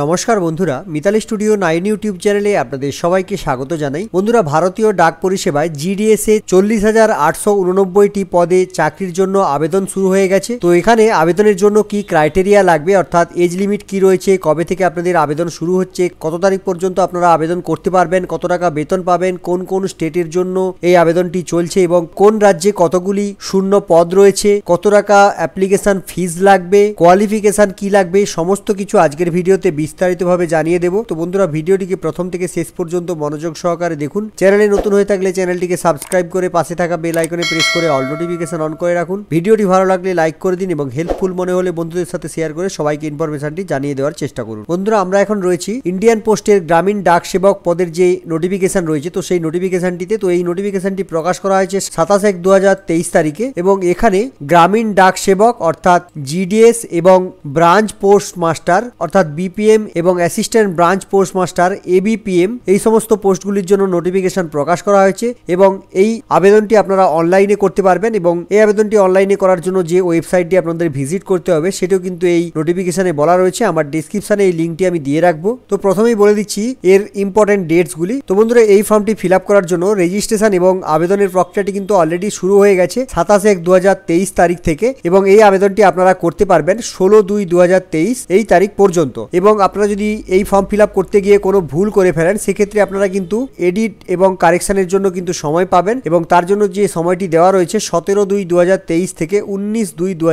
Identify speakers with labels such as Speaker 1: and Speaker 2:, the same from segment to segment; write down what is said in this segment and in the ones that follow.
Speaker 1: নমস্কার বন্ধুরা Mitali studio nine YouTube চ্যানেলে আপনাদের সবাইকে স্বাগত জানাই বন্ধুরা ভারতীয় ডাক পরিষেবায় জিডিএস এ চল্লিশ হাজার আটশো উননব্বইটি পদে চাকরির জন্য আবেদন শুরু হয়ে গেছে তো এখানে আবেদনের জন্য কি ক্রাইটেরিয়া লাগবে অর্থাৎ এজ লিমিট কি রয়েছে কবে থেকে আপনাদের আবেদন শুরু হচ্ছে কত তারিখ পর্যন্ত আপনারা আবেদন করতে পারবেন কত টাকা বেতন পাবেন কোন কোন স্টেটের জন্য এই আবেদনটি চলছে এবং কোন রাজ্যে কতগুলি শূন্য পদ রয়েছে কত টাকা অ্যাপ্লিকেশন ফিজ লাগবে কোয়ালিফিকেশন কি লাগবে সমস্ত কিছু আজকের ভিডিওতে বিস্তারিতভাবে জানিয়ে দেবো তো বন্ধুরা ভিডিওটিকে প্রথম থেকে শেষ পর্যন্ত মনোযোগ সহকারে দেখুন চ্যানেলে নতুন হয়ে থাকলে চ্যানেলটিকে সাবস্ক্রাইব করে পাশে থাকা বেল আইকনে প্রেস করে অল নোটিফিকেশন অন করে রাখুন ভিডিওটি ভালো লাগলে লাইক করে দিন এবং হেল্পফুল মনে হলে বন্ধুদের সাথে শেয়ার করে সবাইকে ইনফরমেশনটি জানিয়ে দেওয়ার চেষ্টা করুন বন্ধুরা আমরা এখন রয়েছি ইন্ডিয়ান পোস্টের গ্রামীণ ডাক সেবক পদের যে নোটিফিকেশন রয়েছে তো সেই নোটিফিকেশনটিতে তো এই নোটিফিকেশনটি প্রকাশ করা হয়েছে সাতাশ এক দু তারিখে এবং এখানে গ্রামীণ ডাক সেবক অর্থাৎ জিডিএস এবং ব্রাঞ্চ পোস্ট মাস্টার অর্থাৎ বিপিএস পিএম এবং অ্যাসিস্ট্যান্ট ব্রাঞ্চ পোস্টমাস্টার এবিপিএম এই সমস্ত পোস্টগুলির জন্য নোটিফিকেশন প্রকাশ করা হয়েছে এবং এই আবেদনটি আপনারা অনলাইনে করতে পারবেন এবং এই আবেদনটি অনলাইনে করার জন্য যে ওয়েবসাইটটি আপনাদের ভিজিট করতে হবে সেটিও কিন্তু এই নোটিফিকেশানে বলা রয়েছে আমার ডিসক্রিপশানে এই লিঙ্কটি আমি দিয়ে রাখবো তো প্রথমেই বলে দিচ্ছি এর ইম্পর্টেন্ট ডেটসগুলি তো বন্ধুরা এই ফর্মটি ফিল আপ করার জন্য রেজিস্ট্রেশন এবং আবেদনের প্রক্রিয়াটি কিন্তু অলরেডি শুরু হয়ে গেছে সাতাশ এক দু তারিখ থেকে এবং এই আবেদনটি আপনারা করতে পারবেন ষোলো দুই দু এই তারিখ পর্যন্ত এবং এবং আপনারা যদি এই ফর্ম ফিল করতে গিয়ে কোনো ভুল করে ফেলেন সেক্ষেত্রে আপনারা কিন্তু এডিট এবং কারেকশানের জন্য কিন্তু সময় পাবেন এবং তার জন্য যে সময়টি দেওয়া রয়েছে সতেরো দুই দু থেকে উনিশ দুই দু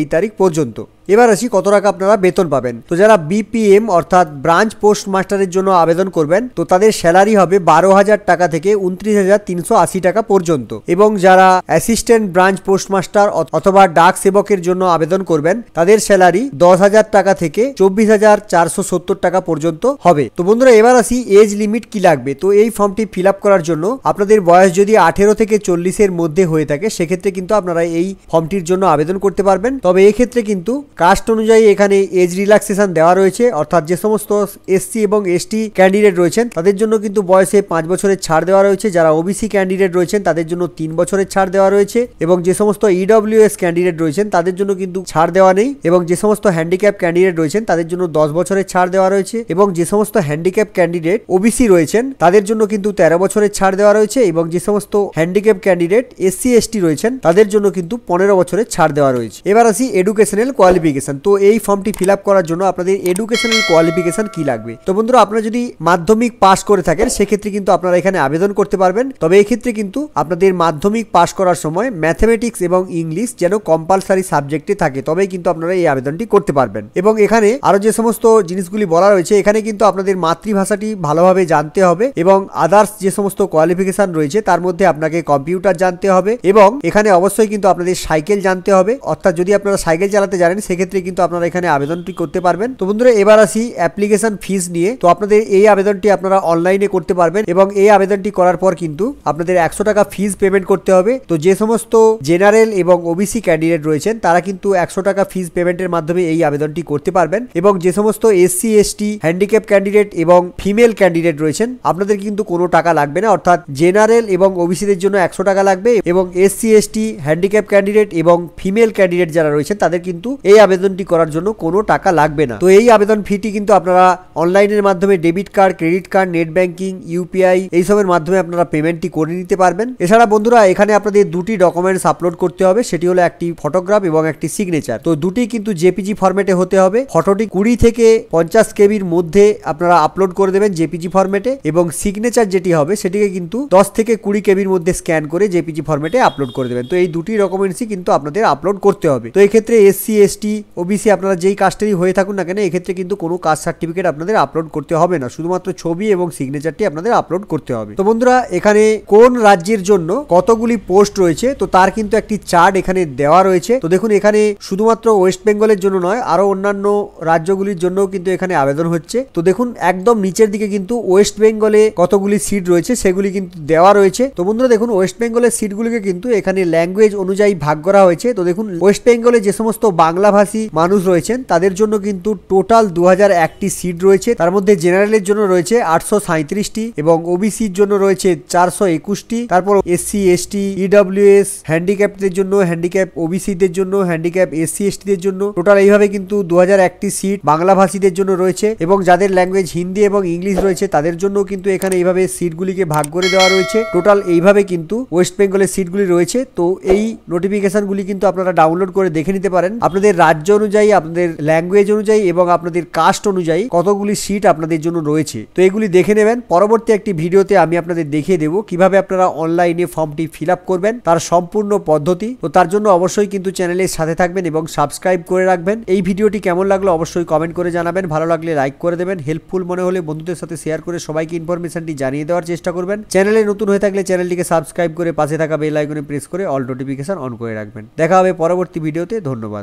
Speaker 1: এই তারিখ পর্যন্ত এবার আসি কত টাকা আপনারা বেতন পাবেন তো যারা বিপিএম অর্থাৎ ব্রাঞ্চ পোস্ট মাস্টারের জন্য আবেদন করবেন তো তাদের স্যালারি হবে বারো হাজার টাকা থেকে উনত্রিশ হাজার তিনশো আশি টাকা পর্যন্ত এবং যারা অ্যাসিস্ট্যান্ট ব্রাঞ্চ পোস্ট মাস্টার অথবা ডাক সেবকের জন্য আবেদন করবেন তাদের স্যালারি দশ হাজার টাকা থেকে চব্বিশ হাজার চারশো সত্তর টাকা পর্যন্ত হবে তো বন্ধুরা এবার আসি এজ লিমিট কি লাগবে তো এই ফর্মটি ফিল আপ করার জন্য আপনাদের বয়স যদি আঠেরো থেকে চল্লিশের মধ্যে হয়ে থাকে সেক্ষেত্রে কিন্তু আপনারা এই ফর্মটির জন্য আবেদন করতে পারবেন তবে এক্ষেত্রে কিন্তু কাস্ট অনুযায়ী এখানে এজ রিল্যাক্সেশন দেওয়া রয়েছে অর্থাৎ যে সমস্ত এসসি এবং এসটি ক্যান্ডিডেট রয়েছেন তাদের জন্য কিন্তু বয়সে পাঁচ বছরের ছাড় দেওয়া রয়েছে যারা ওবিসি ক্যান্ডিডেট রয়েছেন তাদের জন্য তিন বছরের ছাড় দেওয়া রয়েছে এবং যে সমস্ত ইডব্লিউএস ক্যান্ডিডেট রয়েছেন তাদের জন্য কিন্তু ছাড় দেওয়া নেই এবং যে সমস্ত হ্যান্ডিক্যাপ ক্যান্ডিডেট রয়েছেন তাদের জন্য দশ বছরের ছাড় দেওয়া রয়েছে এবং যে সমস্ত হ্যান্ডিক্যাপ ক্যান্ডিডেট ওবিসি রয়েছেন তাদের জন্য কিন্তু তেরো বছরের ছাড় দেওয়া রয়েছে এবং যে সমস্ত হ্যান্ডিক্যাপ ক্যান্ডিডেট এসসি এসটি রয়েছেন তাদের জন্য কিন্তু পনেরো বছরের ছাড় দেওয়া রয়েছে এবার আসি এডুকেশনাল কোয়ালিফিকেশন কোয়ালিফিকেশন তো এই ফর্মটি ফিল করার জন্য আপনাদের এডুকেশনাল কোয়ালিফিকেশন কি লাগবে তো বন্ধুরা আপনারা যদি মাধ্যমিক পাস করে থাকেন সেক্ষেত্রে কিন্তু আপনারা এখানে আবেদন করতে পারবেন তবে এক্ষেত্রে কিন্তু আপনাদের মাধ্যমিক পাস করার সময় ম্যাথামেটিক্স এবং ইংলিশ যেন কম্পালসারি সাবজেক্টে থাকে তবেই কিন্তু আপনারা এই আবেদনটি করতে পারবেন এবং এখানে আরও যে সমস্ত জিনিসগুলি বলা রয়েছে এখানে কিন্তু আপনাদের মাতৃভাষাটি ভালোভাবে জানতে হবে এবং আদার্স যে সমস্ত কোয়ালিফিকেশন রয়েছে তার মধ্যে আপনাকে কম্পিউটার জানতে হবে এবং এখানে অবশ্যই কিন্তু আপনাদের সাইকেল জানতে হবে অর্থাৎ যদি আপনারা সাইকেল চালাতে জানেন সেক্ষেত্রে কিন্তু আপনারা এখানে আবেদনটি করতে পারবেন তো বন্ধুরা এবার আসি অ্যাপ্লিকেশন ফিস নিয়ে তো আপনাদের এই আবেদনটি আপনারা অনলাইনে করতে পারবেন এবং এই আবেদনটি করার পর কিন্তু আপনাদের একশো টাকা ফিস পেমেন্ট করতে হবে তো যে সমস্ত জেনারেল এবং ওবিসি ক্যান্ডিডেট রয়েছেন তারা কিন্তু একশো টাকা ফিস পেমেন্টের মাধ্যমে এই আবেদনটি করতে পারবেন এবং যে সমস্ত এসসি এসটি হ্যান্ডিক্যাপ ক্যান্ডিডেট এবং ফিমেল ক্যান্ডিডেট রয়েছেন আপনাদের কিন্তু কোনো টাকা লাগবে না অর্থাৎ জেনারেল এবং ওবিসিদের জন্য একশো টাকা লাগবে এবং এসসি এসটি হ্যান্ডিক্যাপ ক্যান্ডিডেট এবং ফিমেল ক্যান্ডিডেট যারা রয়েছেন তাদের কিন্তু এই আবেদনটি করার জন্য কোনো টাকা লাগবে না তো এই আবেদন ফিটি কিন্তু আপনারা অনলাইনের মাধ্যমে debit card credit card net banking UPI এইসবের মাধ্যমে আপনারা পেমেন্টটি করে নিতে পারবেন এছাড়া বন্ধুরা এখানে আপনাদের দুটি ডকুমেন্টস আপলোড করতে হবে সেটি হলো একটি ফটোগ্রাফ এবং একটি সিগনেচার তো দুটি কিন্তু জেপিজি ফরম্যাটে হতে হবে ফটোটি কুড়ি থেকে পঞ্চাশ কেবির মধ্যে আপনারা আপলোড করে দেবেন জেপিজি ফরম্যাটে এবং সিগনেচার যেটি হবে সেটিকে কিন্তু দশ থেকে কুড়ি কেবির মধ্যে স্ক্যান করে জেপিজি ফরম্যাটে আপলোড করে দেবেন তো এই দুটি ডকুমেন্টসই কিন্তু আপনাদের আপলোড করতে হবে তো এক্ষেত্রে এসসি এসটি ওবিসি আপনারা যেই কাজটারই হয়ে থাকুন না কেন এক্ষেত্রে কিন্তু কোনো কাস্ট সার্টিফিকেট আপনাদের আপলোড করতে হবে না শুধুমাত্র ছবি এবং সিগনেচারটি আপনাদের আপলোড করতে হবে তো বন্ধুরা এখানে কোন রাজ্যের জন্য কতগুলি পোস্ট রয়েছে তো তার কিন্তু একটি চার্ট এখানে দেওয়া রয়েছে তো দেখুন এখানে শুধুমাত্র ওয়েস্ট বেঙ্গলের জন্য নয় আরও অন্যান্য রাজ্যগুলির জন্যও কিন্তু এখানে আবেদন হচ্ছে তো দেখুন একদম নিচের দিকে কিন্তু ওয়েস্ট বেঙ্গলে কতগুলি সিট রয়েছে সেগুলি কিন্তু দেওয়া রয়েছে তো বন্ধুরা দেখুন ওয়েস্ট বেঙ্গলের সিটগুলিকে কিন্তু এখানে ল্যাঙ্গুয়েজ অনুযায়ী ভাগ করা হয়েছে তো দেখুন ওয়েস্ট বেঙ্গলে যে সমস্ত বাংলা বাংলাভাষী মানুষ রয়েছেন তাদের জন্য কিন্তু টোটাল দু একটি সিট রয়েছে তার মধ্যে জেনারেলের জন্য রয়েছে আটশো সাঁত্রিশটি এবং ওবিসির জন্য রয়েছে চারশো একুশটি তারপর এসসি এসটি ইডব্লিউএস হ্যান্ডিক্যাপদের জন্য হ্যান্ডিক্যাপ ওবিসিদের জন্য হ্যান্ডিক্যাপ এসসি এসটিদের জন্য টোটাল এইভাবে কিন্তু দু একটি সিট বাংলাভাষীদের জন্য রয়েছে এবং যাদের ল্যাঙ্গুয়েজ হিন্দি এবং ইংলিশ রয়েছে তাদের জন্য কিন্তু এখানে এইভাবে সিটগুলিকে ভাগ করে দেওয়া রয়েছে টোটাল এইভাবে কিন্তু ওয়েস্ট বেঙ্গলের সিটগুলি রয়েছে তো এই নোটিফিকেশনগুলি কিন্তু আপনারা ডাউনলোড করে দেখে নিতে পারেন আপনাদের রাজ্য অনুযায়ী আপনাদের ল্যাঙ্গুয়েজ অনুযায়ী এবং আপনাদের কাস্ট অনুযায়ী কতগুলি সিট আপনাদের জন্য রয়েছে তো এগুলি দেখে নেবেন পরবর্তী একটি ভিডিওতে আমি আপনাদের দেখিয়ে দেবো কিভাবে আপনারা অনলাইনে ফর্মটি ফিল করবেন তার সম্পূর্ণ পদ্ধতি তো তার জন্য অবশ্যই কিন্তু চ্যানেলের সাথে থাকবেন এবং সাবস্ক্রাইব করে রাখবেন এই ভিডিওটি কেমন লাগলো অবশ্যই কমেন্ট করে জানাবেন ভালো লাগলে লাইক করে দেবেন হেল্পফুল মনে হলে বন্ধুদের সাথে শেয়ার করে সবাইকে ইনফরমেশনটি জানিয়ে দেওয়ার চেষ্টা করবেন চ্যানেলে নতুন হয়ে থাকলে চ্যানেলটিকে সাবস্ক্রাইব করে পাশে থাকা বেল আইকনে প্রেস করে অল নোটিফিকেশন অন করে রাখবেন দেখা হবে পরবর্তী ভিডিওতে ধন্যবাদ